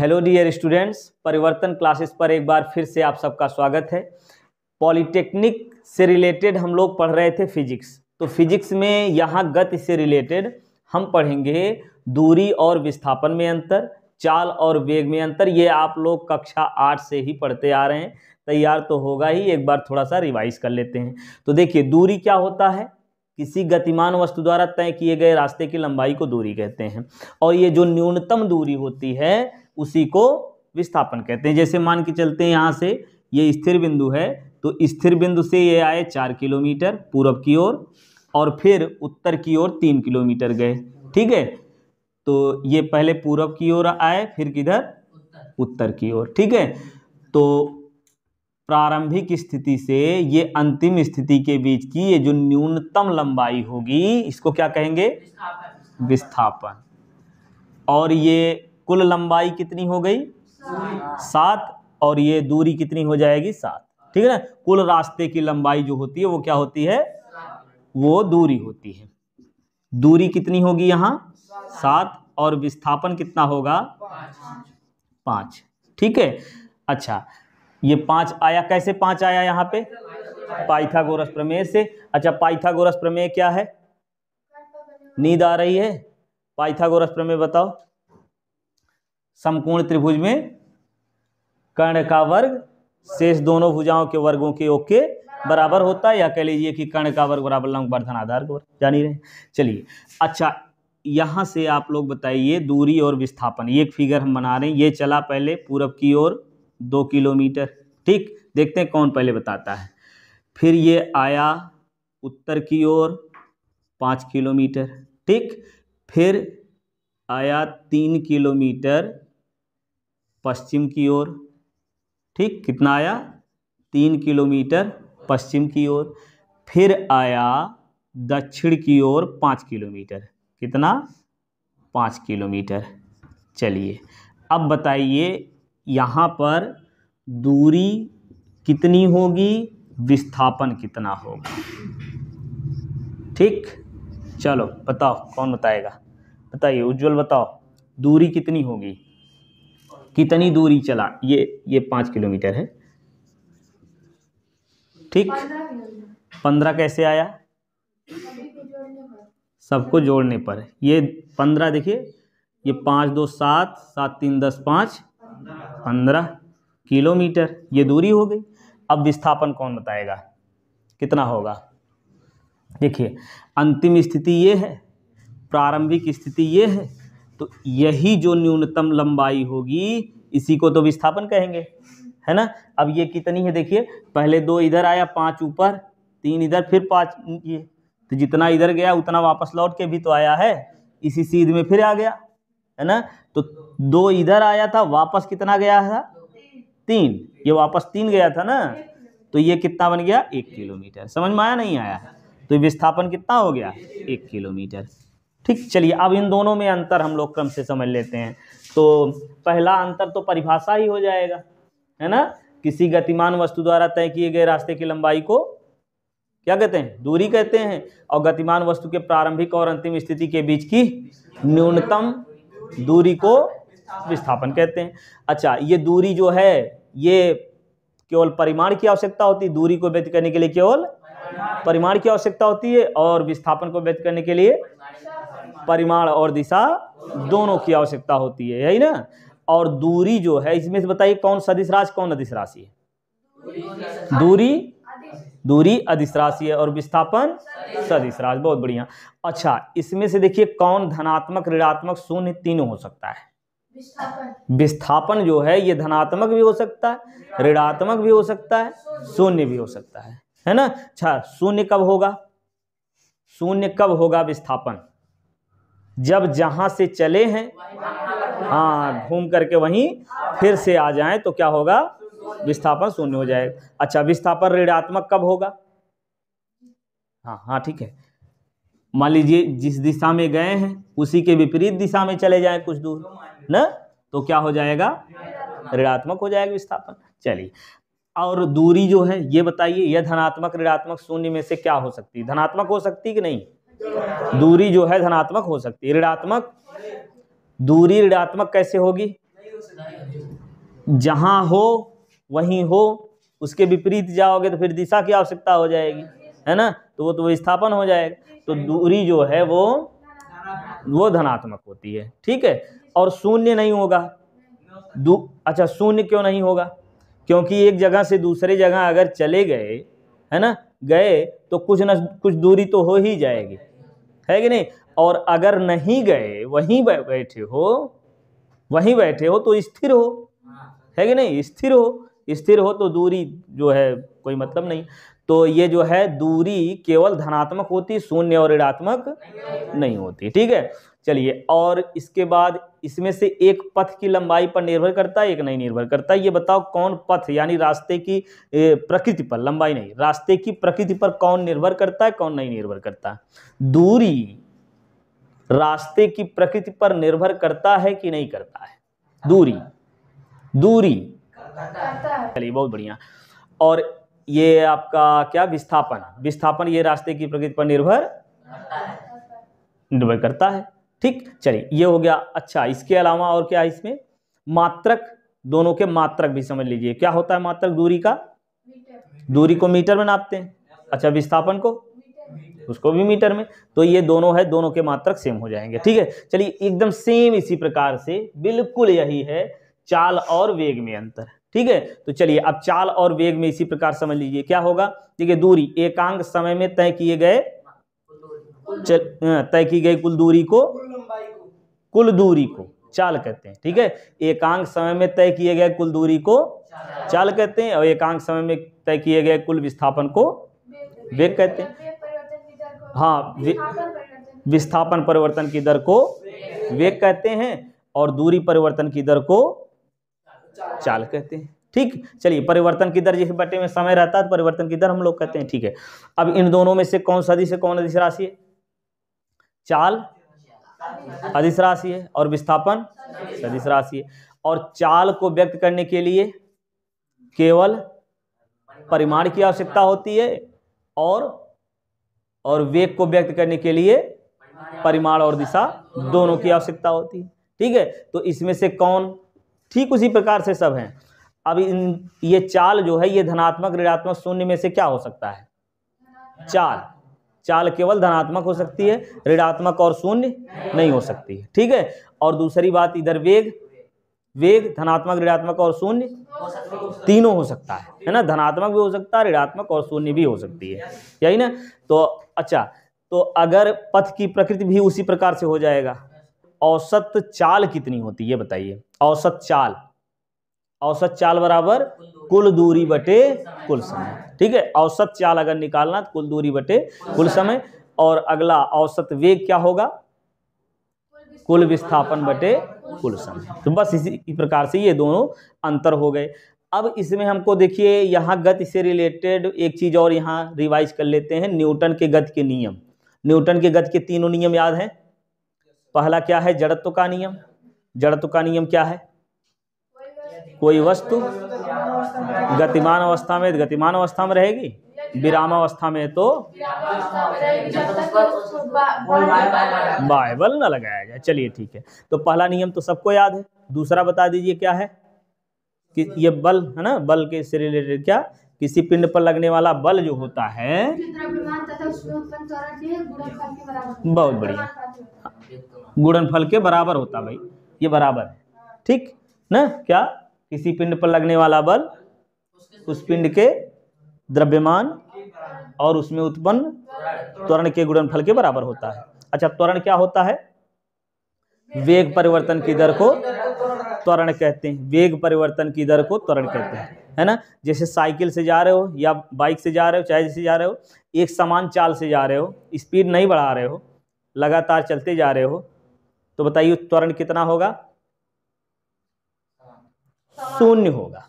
Hello dear students Parivartan classes पर एक बार फिर से आप सबका स्वागत है पॉलिटेक्निक से रिलेटेड हम लोग पढ़ रहे थे फिजिक्स तो फिजिक्स में यहाँ गति से रिलेटेड हम पढ़ेंगे दूरी और विस्थापन में अंतर चाल और वेग में अंतर ये आप लोग कक्षा आठ से ही पढ़ते आ रहे हैं तैयार तो होगा ही एक बार थोड़ा सा रिवाइज कर लेते हैं तो देखिए दूरी क्या होता है किसी गतिमान वस्तु द्वारा तय किए गए रास्ते की लंबाई को दूरी कहते हैं और ये जो न्यूनतम दूरी होती है उसी को विस्थापन कहते हैं जैसे मान के चलते हैं यहाँ से ये स्थिर बिंदु है तो स्थिर बिंदु से ये आए चार किलोमीटर पूरब की ओर और फिर उत्तर की ओर तीन किलोमीटर गए ठीक है तो ये पहले पूरब की ओर आए फिर किधर उत्तर की ओर ठीक है तो प्रारंभिक स्थिति से ये अंतिम स्थिति के बीच की ये जो न्यूनतम लंबाई होगी इसको क्या कहेंगे विस्थापन और ये कुल लंबाई कितनी हो गई सात और ये दूरी कितनी हो जाएगी सात ठीक है ना कुल रास्ते की लंबाई जो होती है वो क्या होती है वो दूरी होती है दूरी कितनी होगी यहाँ सात और विस्थापन कितना होगा पाँच ठीक है अच्छा ये पाँच आया कैसे पाँच आया यहाँ पे पाइथागोरस प्रमेय से अच्छा पाइथागोरस प्रमेय क्या है नींद आ रही है पाइथागोरस प्रमेय बताओ समकोण त्रिभुज में कर्ण का वर्ग शेष दोनों भुजाओं के वर्गों के योग के बराबर होता है या कह लीजिए कि कर्ण का वर्ग बराबर लंग वर्धन आधार के वर्ग जानी रहे चलिए अच्छा यहाँ से आप लोग बताइए दूरी और विस्थापन ये एक फिगर हम बना रहे हैं ये चला पहले पूरब की ओर दो किलोमीटर ठीक देखते हैं कौन पहले बताता है फिर ये आया उत्तर की ओर पाँच किलोमीटर ठीक फिर आया तीन किलोमीटर पश्चिम की ओर ठीक कितना आया तीन किलोमीटर पश्चिम की ओर फिर आया दक्षिण की ओर पाँच किलोमीटर कितना पाँच किलोमीटर चलिए अब बताइए यहाँ पर दूरी कितनी होगी विस्थापन कितना होगा ठीक चलो बताओ कौन बताएगा बताइए उज्जवल बताओ दूरी कितनी होगी कितनी दूरी चला ये ये पाँच किलोमीटर है ठीक पंद्रह कैसे आया सबको जोड़ने पर ये पंद्रह देखिए ये पाँच दो सात सात तीन दस पाँच पंद्रह किलोमीटर ये दूरी हो गई अब विस्थापन कौन बताएगा कितना होगा देखिए अंतिम स्थिति ये है प्रारंभिक स्थिति ये है तो यही जो न्यूनतम लंबाई होगी इसी को तो विस्थापन कहेंगे है ना अब ये कितनी है देखिए पहले दो इधर आया पाँच ऊपर तीन इधर फिर पाँच ये तो जितना इधर गया उतना वापस लौट के भी तो आया है इसी सीध में फिर आ गया है ना तो दो इधर आया था वापस कितना गया था तीन ये वापस तीन गया था ना तो ये कितना बन गया एक किलोमीटर समझ में आया नहीं आया तो विस्थापन कितना हो गया एक किलोमीटर ठीक चलिए अब इन दोनों में अंतर हम लोग क्रम से समझ लेते हैं तो पहला अंतर तो परिभाषा ही हो जाएगा है ना किसी गतिमान वस्तु द्वारा तय किए गए रास्ते की लंबाई को क्या कहते हैं दूरी कहते हैं और गतिमान वस्तु के प्रारंभिक और अंतिम स्थिति के बीच की न्यूनतम दूरी को विस्थापन कहते हैं अच्छा ये दूरी जो है ये केवल परिमाण की आवश्यकता होती है दूरी को व्यक्त करने के लिए केवल परिमाण की आवश्यकता होती है और विस्थापन को व्यक्त करने के लिए परिमाण और दिशा दोनों की आवश्यकता होती है यही ना और दूरी जो है इसमें से बताइए कौन सदिश राशि कौन अधिस राशि है दूरी दूरी अधिस राशि है और विस्थापन सदिश राशि बहुत बढ़िया अच्छा इसमें से देखिए कौन धनात्मक ऋणात्मक शून्य तीनों हो सकता है विस्थापन जो है ये धनात्मक भी हो सकता है ऋणात्मक भी हो सकता है शून्य भी हो सकता है है ना अच्छा शून्य कब होगा शून्य कब होगा विस्थापन जब जहां से चले हैं हाँ घूम करके वहीं फिर से आ जाएं तो क्या होगा विस्थापन शून्य हो जाएगा अच्छा विस्थापन ऋणात्मक कब होगा हाँ हाँ ठीक है मान लीजिए जिस दिशा में गए हैं उसी के विपरीत दिशा में चले जाएं कुछ दूर न तो क्या हो जाएगा ऋणात्मक हो जाएगा विस्थापन चलिए और दूरी जो है ये बताइए यह धनात्मक ऋणात्मक शून्य में से क्या हो सकती है धनात्मक हो सकती कि नहीं दूरी जो है धनात्मक हो सकती है ऋणात्मक दूरी ऋणात्मक कैसे होगी जहाँ हो वहीं हो उसके विपरीत जाओगे तो फिर दिशा की आवश्यकता हो जाएगी है ना तो वो तो विस्थापन स्थापन हो जाएगा तो दूरी जो है वो वो धनात्मक होती है ठीक है और शून्य नहीं होगा अच्छा शून्य क्यों नहीं होगा क्योंकि एक जगह से दूसरे जगह अगर चले गए है ना गए तो कुछ न कुछ दूरी तो हो ही जाएगी है कि नहीं और अगर नहीं गए वहीं बैठे हो वहीं बैठे हो तो स्थिर हो है कि नहीं स्थिर हो स्थिर हो तो दूरी जो है कोई मतलब नहीं तो ये जो है दूरी केवल धनात्मक होती शून्य और ऋणात्मक नहीं होती ठीक है चलिए और इसके बाद इसमें से एक पथ की लंबाई पर निर्भर करता है एक नहीं निर्भर करता है ये बताओ कौन पथ यानी रास्ते की प्रकृति पर लंबाई नहीं रास्ते की प्रकृति पर कौन निर्भर करता है कौन नहीं निर्भर करता दूरी रास्ते की प्रकृति पर निर्भर करता है कि नहीं करता है दूरी दूरी चलिए बहुत बढ़िया और ये आपका क्या विस्थापन विस्थापन ये रास्ते की प्रकृति पर निर्भर निर्भर करता है ठीक चलिए ये हो गया अच्छा इसके अलावा और क्या है इसमें मात्रक दोनों के मात्रक भी समझ लीजिए क्या होता है मात्रक दूरी का दूरी को मीटर में नापते हैं अच्छा विस्थापन को उसको भी मीटर में तो ये दोनों है दोनों के मात्रक सेम हो जाएंगे ठीक है चलिए एकदम सेम इसी प्रकार से बिल्कुल यही है चाल और वेग में अंतर ठीक है तो चलिए अब चाल और वेग में इसी प्रकार समझ लीजिए क्या होगा देखिए दूरी एकांक समय में तय किए गए हाँ, तय की गई कुल दूरी को कुल दूरी को चाल कहते हैं ठीक है एकांक समय में तय किए गए कुल दूरी को चाल कहते हैं और एकांक समय में तय किए गए कुल विस्थापन को वेग कहते हैं हाँ विस्थापन परिवर्तन की दर को वेग कहते हैं और दूरी परिवर्तन की दर को चाल कहते हैं ठीक चलिए परिवर्तन की दर जिस बटे में समय रहता है तो परिवर्तन की दर हम लोग कहते हैं ठीक है अब इन दोनों में से कौन सा अधिक से कौन अधिक राशि है चाल अधिस राशि है और विस्थापन सदिश राशि है और चाल को व्यक्त करने के लिए केवल परिमाण की आवश्यकता होती है और और वेग को व्यक्त करने के लिए परिमाण और दिशा दोनों की आवश्यकता होती है ठीक है तो इसमें से कौन ठीक उसी प्रकार से सब हैं अब इन ये चाल जो है ये धनात्मक ऋणात्मक शून्य में से क्या हो सकता है चाल चाल केवल धनात्मक हो सकती है ऋणात्मक और शून्य नहीं हो सकती है ठीक है और दूसरी बात इधर वेग वेग धनात्मक ऋणात्मक और शून्य तीनों हो सकता है है ना धनात्मक भी हो सकता है ऋणात्मक और शून्य भी हो सकती है यही ना तो अच्छा तो अगर पथ की प्रकृति भी उसी प्रकार से हो जाएगा औसत चाल कितनी होती है बताइए औसत चाल औसत चाल बराबर कुल दूरी बटे कुल समय ठीक है औसत चाल अगर निकालना तो कुल दूरी बटे कुल समय और अगला औसत वेग क्या होगा कुल विस्थापन बटे कुल समय तो बस इसी प्रकार से ये दोनों अंतर हो गए अब इसमें हमको देखिए यहाँ गति से रिलेटेड एक चीज़ और यहाँ रिवाइज कर लेते हैं न्यूटन के गति के नियम न्यूटन के गति के तीनों नियम याद हैं पहला क्या है जड़त्व का नियम जड़त्व का नियम क्या है कोई वस्तु गतिमान अवस्था में गतिमान अवस्था में रहेगी विराम अवस्था में तो बाइबल ना लगाया जाए चलिए ठीक है तो पहला नियम तो सबको याद है दूसरा बता दीजिए क्या है कि ये बल है ना बल के से रिलेटेड क्या किसी पिंड पर लगने वाला बल जो होता है बहुत बढ़िया गुड़न फल के बराबर होता भाई ये बराबर है ठीक ना क्या किसी पिंड पर लगने वाला बल उस पिंड के द्रव्यमान और उसमें उत्पन्न त्वरण के गुणनफल के बराबर होता है अच्छा त्वरण क्या होता है वेग परिवर्तन की दर को त्वरण कहते हैं वेग परिवर्तन की दर को त्वरण कहते हैं है ना जैसे साइकिल से जा रहे हो या बाइक से जा रहे हो चाहे जैसे जा रहे हो एक समान चाल से जा रहे हो स्पीड नहीं बढ़ा रहे हो लगातार चलते जा रहे हो तो बताइए त्वरण कितना होगा शून्य होगा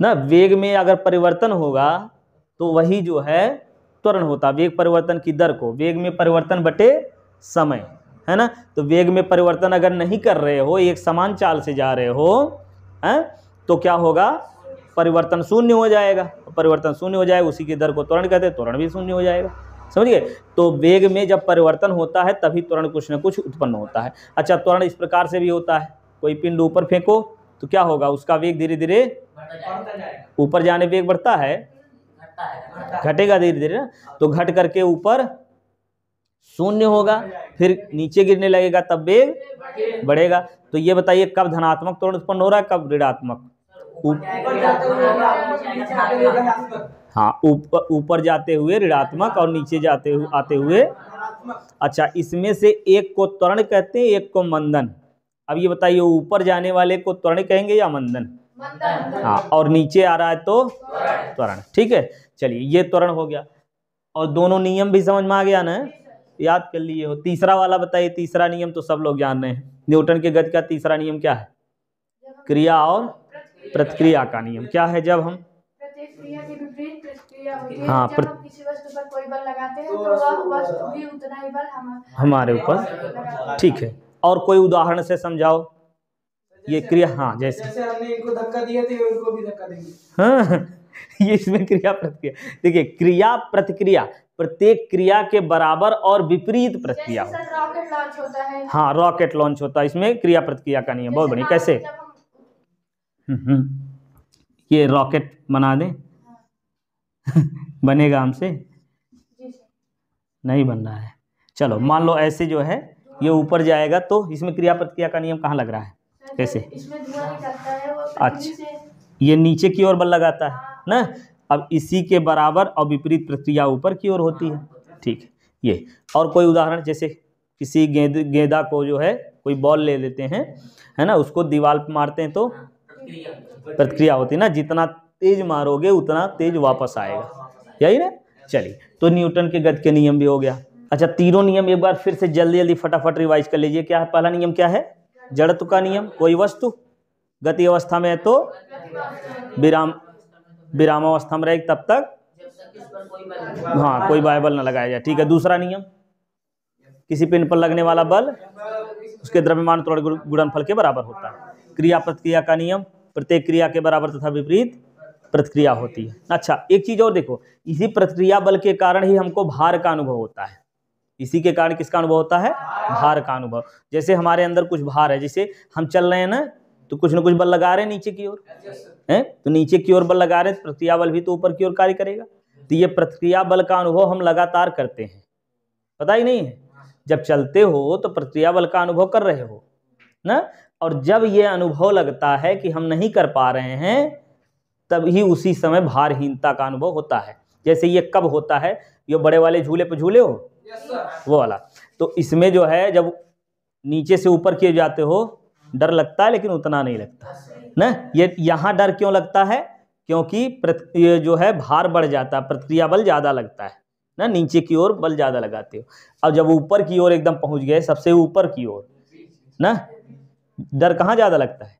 ना वेग में अगर परिवर्तन होगा तो वही जो है त्वरण होता वेग परिवर्तन की दर को वेग में परिवर्तन बटे समय है ना तो वेग में परिवर्तन अगर नहीं कर रहे हो एक समान चाल से जा रहे हो है तो क्या होगा परिवर्तन शून्य हो जाएगा परिवर्तन शून्य हो जाएगा उसी की दर को त्वरण कहते हैं त्वरण भी शून्य हो जाएगा समझिए तो वेग में जब परिवर्तन होता है तभी त्वरण कुछ न कुछ उत्पन्न होता है अच्छा त्वरण इस प्रकार से भी होता है कोई पिंड ऊपर फेंको तो क्या होगा उसका वेग धीरे धीरे ऊपर जाने वेग बढ़ता है घटेगा धीरे धीरे तो घट करके ऊपर शून्य होगा फिर नीचे गिरने लगेगा तब वेग बढ़ेगा तो ये बताइए कब धनात्मक तोड़ उत्पन्न हो रहा है कब ऋणात्मक हाँ ऊपर ऊपर जाते हुए ऋणात्मक और नीचे जाते हुए आते हुए अच्छा इसमें से एक को त्वरण कहते हैं एक को मंदन अब ये बताइए ऊपर जाने वाले को त्वरण कहेंगे या मंदन हाँ और नीचे आ रहा है तो त्वरण ठीक है चलिए ये त्वरण हो गया और दोनों नियम भी समझ में आ गया ना याद कर लिए हो तीसरा वाला बताइए तीसरा नियम तो सब लोग जान रहे हैं न्यूटन के गति का तीसरा नियम क्या है क्रिया और प्रतिक्रिया का नियम क्या है जब हम हाँ तो हमारे ऊपर ठीक है और कोई उदाहरण से समझाओ ये क्रिया हाँ जैसे जैसे हमने इनको धक्का दिया थे तो भी धक्का देंगे हाँ, ये इसमें क्रिया प्रतिक्रिया देखिए क्रिया प्रतिक्रिया प्रत्येक क्रिया के बराबर और विपरीत प्रतिक्रिया हो होता है हाँ रॉकेट लॉन्च होता है इसमें क्रिया प्रतिक्रिया का नहीं है बहुत बढ़िया कैसे हम्म, हम्म। ये रॉकेट बना दे बनेगा हमसे नहीं बन रहा है चलो मान लो ऐसे जो है ये ऊपर जाएगा तो इसमें क्रिया प्रतिक्रिया का नियम कहाँ लग रहा है कैसे अच्छा ये नीचे की ओर बल लगाता है हाँ। ना अब इसी के बराबर और विपरीत प्रक्रिया ऊपर की ओर होती है हाँ, ठीक है ये और कोई उदाहरण जैसे किसी गेंद गेंदा को जो है कोई बॉल ले लेते हैं है ना उसको दीवार पर मारते हैं तो हाँ। प्रतिक्रिया होती है ना जितना तेज मारोगे उतना तेज वापस आएगा यही ना चलिए तो न्यूटन के गद के नियम भी हो गया अच्छा तीनों नियम एक बार फिर से जल्दी जल्दी फटाफट रिवाइज कर लीजिए क्या पहला नियम क्या है जड़त्व का नियम कोई वस्तु गति अवस्था में है तो विराम विराम अवस्था में रहेगी तब तक हाँ कोई बाइबल ना लगाया जाए ठीक है दूसरा नियम किसी पिन पर लगने वाला बल उसके द्रव्यमान त्वरण गुणनफल के बराबर होता है क्रिया प्रतिक्रिया का नियम प्रत्येक क्रिया के बराबर तथा विपरीत प्रतिक्रिया होती है अच्छा एक चीज और देखो इसी प्रतिक्रिया बल के कारण ही हमको भार का अनुभव होता है इसी के कारण किसका अनुभव होता है भार का अनुभव जैसे हमारे अंदर कुछ भार है जैसे हम चल रहे हैं ना तो कुछ ना कुछ बल लगा रहे हैं नीचे की ओर है तो नीचे की ओर बल लगा रहे हैं तो प्रतिक्रिया बल भी तो ऊपर की ओर कार्य करेगा तो ये प्रतिक्रिया बल का अनुभव हम लगातार करते हैं पता ही नहीं है जब चलते हो तो प्रतिक्रिया बल का अनुभव कर रहे हो ना और जब ये अनुभव लगता है कि हम नहीं कर पा रहे हैं तब ही उसी समय भारहीनता का अनुभव होता है जैसे ये कब होता है ये बड़े वाले झूले पर झूले हो वो वाला तो इसमें जो है जब नीचे से ऊपर किए जाते हो डर लगता है लेकिन उतना नहीं लगता न ये यहाँ डर क्यों लगता है क्योंकि ये जो है भार बढ़ जाता है प्रतिक्रिया बल ज़्यादा लगता है ना नीचे की ओर बल ज़्यादा लगाते हो अब जब ऊपर की ओर एकदम पहुँच गए सबसे ऊपर की ओर ना डर कहाँ ज़्यादा लगता है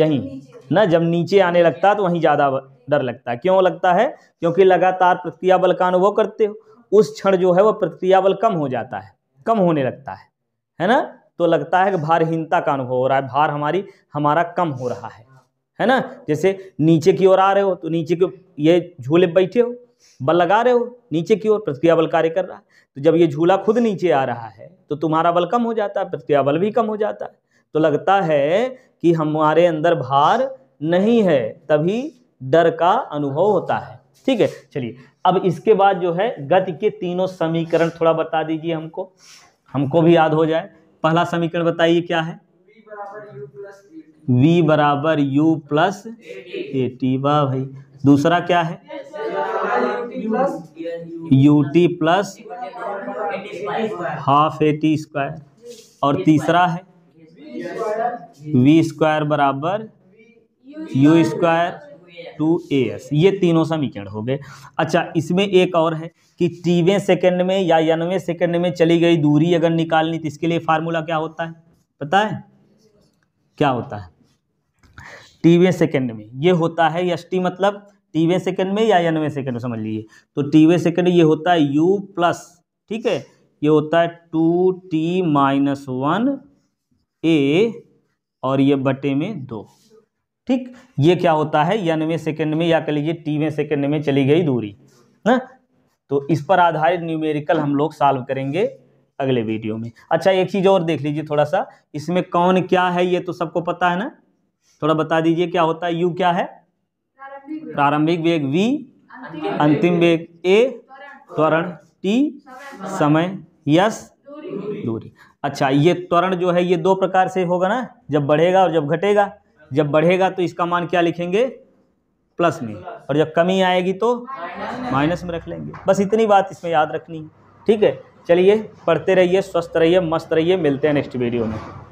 यहीं ना जब नीचे आने लगता है तो वहीं ज़्यादा डर लगता है क्यों लगता है क्योंकि लगातार प्रतिक्रिया बल का अनुभव करते हो उस क्षण जो है वह प्रतिक्रिया बल कम हो जाता है कम होने लगता है है ना तो लगता है कि भारहीनता का अनुभव हो रहा है भार हमारी हमारा कम हो रहा है है ना जैसे नीचे की ओर आ रहे हो तो नीचे के ये झूले बैठे हो बल लगा रहे हो नीचे की ओर प्रतिक्रिया बल कार्य कर रहा है तो जब ये झूला खुद नीचे आ रहा है तो तुम्हारा बल कम हो जाता है प्रतिक्रिया बल भी कम हो जाता है तो लगता है कि हमारे अंदर भार नहीं है तभी डर का अनुभव होता है ठीक है चलिए अब इसके बाद जो है गति के तीनों समीकरण थोड़ा बता दीजिए हमको हमको भी याद हो जाए पहला समीकरण बताइए क्या है v बराबर u प्लस ए टी वाह भाई दूसरा क्या है U T plus half A T square और तीसरा है वी स्क्वायर बराबर U square two A S ये तीनों समीकरण हो गए अच्छा इसमें एक और है कि टीवें सेकंड में या यानवे सेकंड में चली गई दूरी अगर निकालनी तो इसके लिए फार्मूला क्या होता है पता है क्या होता है टीवें सेकंड में ये होता है एस टी मतलब टीवें सेकंड में या यानवे सेकंड में समझ लीजिए तो टीवें सेकंड ये होता है यू प्लस ठीक है ये होता है two T minus one A और ये बटे में दो ठीक ये क्या होता है यानवे सेकंड में या कह लीजिए टीवें सेकेंड में चली गई दूरी ना तो इस पर आधारित न्यूमेरिकल हम लोग सॉल्व करेंगे अगले वीडियो में अच्छा एक चीज़ और देख लीजिए थोड़ा सा इसमें कौन क्या है ये तो सबको पता है ना थोड़ा बता दीजिए क्या होता है यू क्या है प्रारंभिक वेग वी अंतिम वेग ए त्वरण टी समय यस दूरी अच्छा ये त्वरण जो है ये दो प्रकार से होगा ना जब बढ़ेगा और जब घटेगा जब बढ़ेगा तो इसका मान क्या लिखेंगे प्लस में और जब कमी आएगी तो माइनस में रख लेंगे बस इतनी बात इसमें याद रखनी है ठीक है चलिए पढ़ते रहिए स्वस्थ रहिए मस्त रहिए मिलते हैं नेक्स्ट वीडियो में